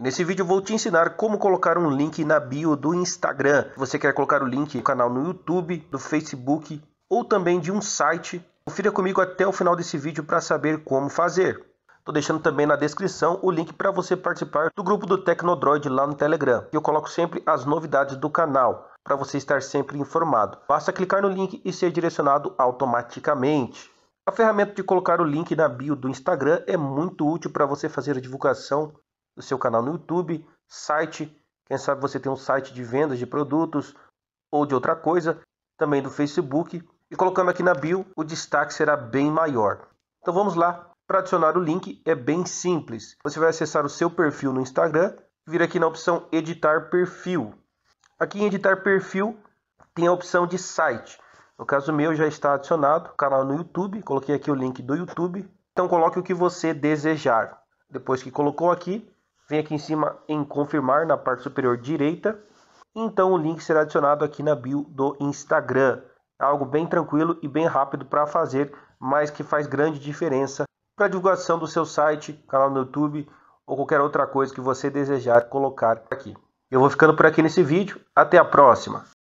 E nesse vídeo eu vou te ensinar como colocar um link na bio do Instagram. Se você quer colocar o link do canal no YouTube, do Facebook ou também de um site, confira comigo até o final desse vídeo para saber como fazer. Estou deixando também na descrição o link para você participar do grupo do Tecnodroid lá no Telegram. Eu coloco sempre as novidades do canal para você estar sempre informado. Basta clicar no link e ser direcionado automaticamente. A ferramenta de colocar o link na bio do Instagram é muito útil para você fazer a divulgação do seu canal no YouTube, site, quem sabe você tem um site de vendas de produtos ou de outra coisa, também do Facebook. E colocando aqui na bio, o destaque será bem maior. Então vamos lá. Para adicionar o link é bem simples. Você vai acessar o seu perfil no Instagram, vir aqui na opção editar perfil. Aqui em editar perfil tem a opção de site. No caso meu já está adicionado canal no YouTube, coloquei aqui o link do YouTube. Então coloque o que você desejar. Depois que colocou aqui, vem aqui em cima em confirmar na parte superior direita. Então o link será adicionado aqui na bio do Instagram. Algo bem tranquilo e bem rápido para fazer, mas que faz grande diferença para divulgação do seu site, canal no YouTube ou qualquer outra coisa que você desejar colocar aqui. Eu vou ficando por aqui nesse vídeo. Até a próxima!